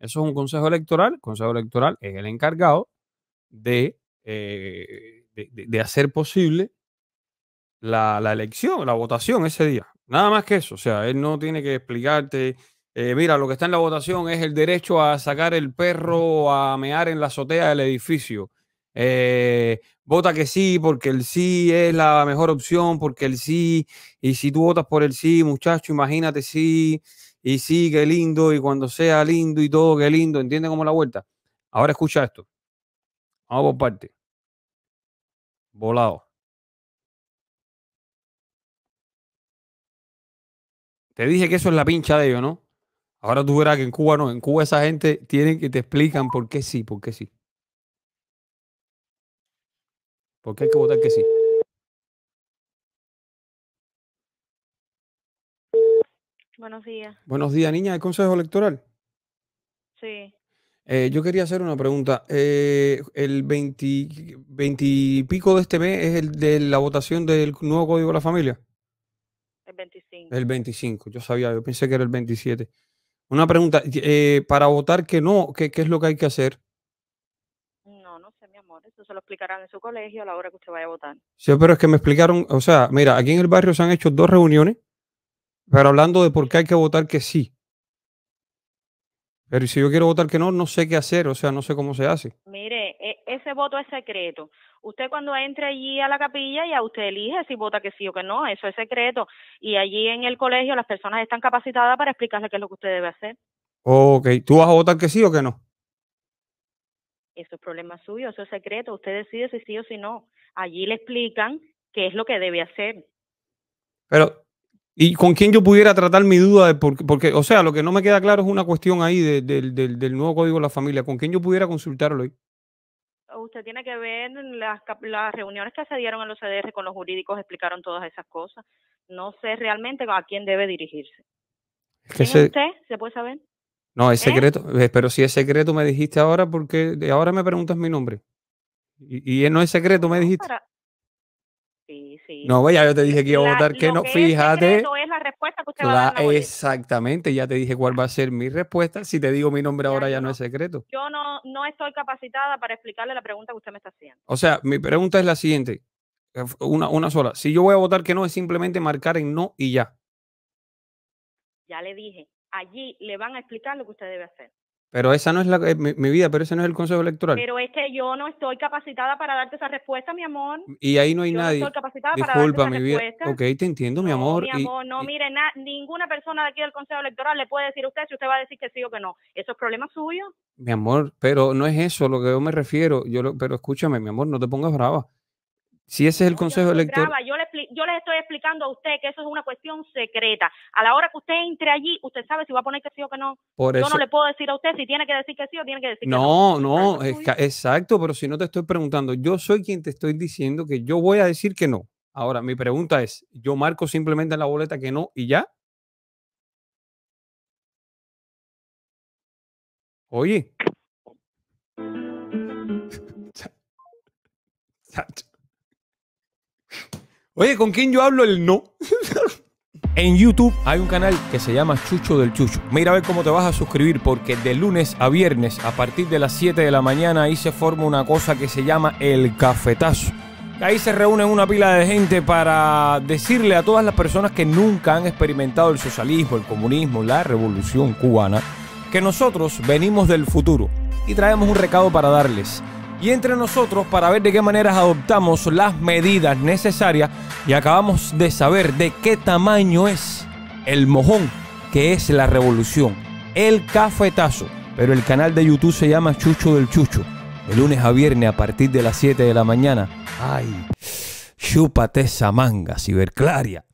Eso es un consejo electoral. El consejo electoral es el encargado de, eh, de, hacer posible la, elección, la votación ese día. Nada más que eso. O sea, él no tiene que explicarte, eh, mira, lo que está en la votación es el derecho a sacar el perro a mear en la azotea del edificio. Eh, vota que sí, porque el sí es la mejor opción, porque el sí, y si tú votas por el sí, muchacho, imagínate sí, y sí, qué lindo, y cuando sea lindo y todo, qué lindo, ¿entiendes cómo la vuelta? Ahora escucha esto. Vamos por parte. Volado. Te dije que eso es la pincha de ellos, ¿no? Ahora tú verás que en Cuba no, en Cuba esa gente tiene que te explican por qué sí, por qué sí. Porque hay que votar que sí. Buenos días. Buenos días, niña. ¿El Consejo Electoral? Sí. Eh, yo quería hacer una pregunta. Eh, el 20, pico de este mes es el de la votación del nuevo Código de la Familia. El 25. El 25, yo sabía, yo pensé que era el 27. Una pregunta, eh, para votar que no, ¿qué, ¿qué es lo que hay que hacer? No, no sé, mi amor, eso se lo explicarán en su colegio a la hora que usted vaya a votar. Sí, pero es que me explicaron, o sea, mira, aquí en el barrio se han hecho dos reuniones pero hablando de por qué hay que votar que sí. Pero si yo quiero votar que no, no sé qué hacer, o sea, no sé cómo se hace. Mire, e, ese voto es secreto. Usted cuando entre allí a la capilla ya usted elige si vota que sí o que no, eso es secreto. Y allí en el colegio las personas están capacitadas para explicarle qué es lo que usted debe hacer. Ok, ¿tú vas a votar que sí o que no? Eso es problema suyo, eso es secreto. Usted decide si sí o si no. Allí le explican qué es lo que debe hacer. Pero y con quién yo pudiera tratar mi duda, de por, porque, o sea, lo que no me queda claro es una cuestión ahí del nuevo código de la familia, con quién yo pudiera consultarlo ahí. Usted tiene que ver las, las reuniones que se dieron en los CDR con los jurídicos, explicaron todas esas cosas. No sé realmente a quién debe dirigirse. Es usted? ¿Se puede saber? No, es ¿Eh? secreto. Eh, pero si es secreto me dijiste ahora, porque ahora me preguntas mi nombre. Y, no es secreto, me dijiste. Sí, sí. No, ya yo te dije que iba a votar que no. Fíjate. Eso es la respuesta que usted va a Exactamente, ya te dije cuál va a ser mi respuesta. Si te digo mi nombre ahora, ya, no, es secreto. Yo no, no estoy capacitada para explicarle la pregunta que usted me está haciendo. O sea, mi pregunta es la siguiente: eh, una, una sola. Si yo voy a votar que no, es simplemente marcar en no y ya. Ya le dije. Allí le van a explicar lo que usted debe hacer. Pero esa no es la, eh, mi, vida, pero ese no es el consejo electoral. Pero es que yo no estoy capacitada para darte esa respuesta, mi amor. Y ahí no hay nadie. No capacitada Disculpa, para darte mi vida. Ok, te entiendo, mi amor. No, mi amor, no, mire, ninguna persona de aquí del consejo electoral le puede decir a usted si usted va a decir que sí o que no. Eso es problema suyo. Mi amor, pero no es eso lo que yo me refiero. Yo lo, pero escúchame, mi amor, no te pongas brava. Si ese es el consejo electoral yo les estoy explicando a usted que eso es una cuestión secreta. A la hora que usted entre allí, usted sabe si va a poner que sí o que no. Por yo no le puedo decir a usted si tiene que decir que sí o tiene que decir que no. No, no, exacto, pero si no te estoy preguntando, yo soy quien te estoy diciendo que yo voy a decir que no. Ahora, mi pregunta es, ¿yo marco simplemente en la boleta que no y ya? Oye. Oye, ¿con quién yo hablo? El no. En YouTube hay un canal que se llama Chucho del Chucho. Mira a ver cómo te vas a suscribir porque de lunes a viernes a partir de las 7 de la mañana ahí se forma una cosa que se llama el cafetazo. Ahí se reúnen una pila de gente para decirle a todas las personas que nunca han experimentado el socialismo, el comunismo, la revolución cubana, que nosotros venimos del futuro y traemos un recado para darles. Y entre nosotros para ver de qué maneras adoptamos las medidas necesarias y acabamos de saber de qué tamaño es el mojón que es la revolución, el cafetazo. Pero el canal de YouTube se llama Chucho del Chucho. De lunes a viernes a partir de las 7 de la mañana. Ay, chúpate esa manga, ciberclaria.